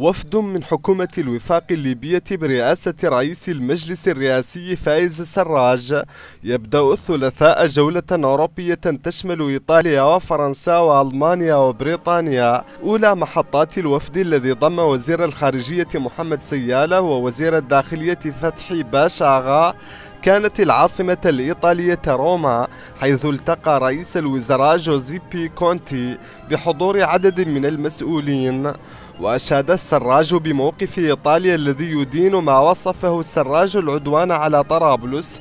وفد من حكومة الوفاق الليبية برئاسة رئيس المجلس الرئاسي فايز سراج يبدأ الثلاثاء جولة أوروبية تشمل إيطاليا وفرنسا وألمانيا وبريطانيا أولى محطات الوفد الذي ضم وزير الخارجية محمد سيالة ووزير الداخلية فتحي باشاغا كانت العاصمة الإيطالية روما حيث التقى رئيس الوزراء جوزيبي كونتي بحضور عدد من المسؤولين وأشاد السراج بموقف إيطاليا الذي يدين ما وصفه السراج العدوان على طرابلس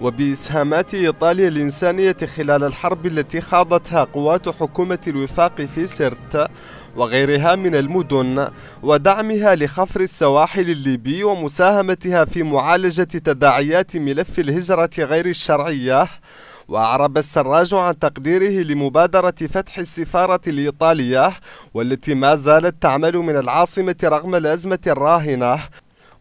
وبإسهامات إيطاليا الإنسانية خلال الحرب التي خاضتها قوات حكومة الوفاق في سرت وغيرها من المدن ودعمها لخفر السواحل الليبي ومساهمتها في معالجة تداعيات ملف الهجرة غير الشرعية وأعرب السراج عن تقديره لمبادرة فتح السفارة الإيطالية والتي ما زالت تعمل من العاصمة رغم الأزمة الراهنة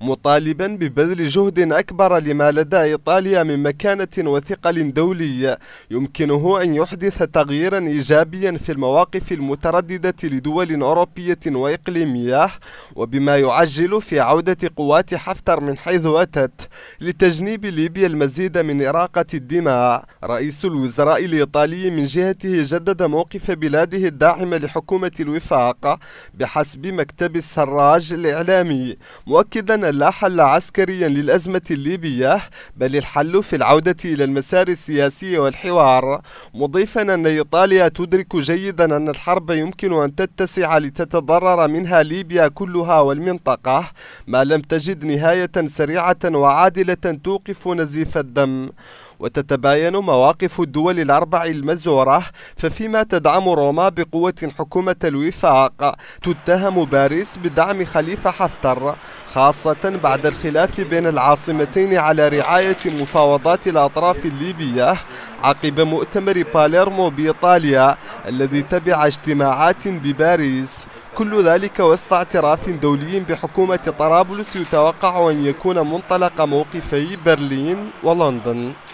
مطالبا ببذل جهد أكبر لما لدى إيطاليا من مكانة وثقل دولي يمكنه أن يحدث تغييرا إيجابيا في المواقف المترددة لدول أوروبية وإقليمية وبما يعجل في عودة قوات حفتر من حيث أتت لتجنيب ليبيا المزيد من إراقة الدماء رئيس الوزراء الإيطالي من جهته جدد موقف بلاده الداعم لحكومة الوفاق بحسب مكتب السراج الإعلامي مؤكدا لا حل عسكريا للأزمة الليبية بل الحل في العودة إلى المسار السياسي والحوار مضيفا أن إيطاليا تدرك جيدا أن الحرب يمكن أن تتسع لتتضرر منها ليبيا كلها والمنطقة ما لم تجد نهاية سريعة وعادلة توقف نزيف الدم وتتباين مواقف الدول الأربع المزورة ففيما تدعم روما بقوة حكومة الوفاق تتهم باريس بدعم خليفة حفتر خاصة بعد الخلاف بين العاصمتين على رعاية مفاوضات الأطراف الليبية عقب مؤتمر باليرمو بإيطاليا الذي تبع اجتماعات بباريس كل ذلك وسط اعتراف دولي بحكومة طرابلس يتوقع أن يكون منطلق موقفي برلين ولندن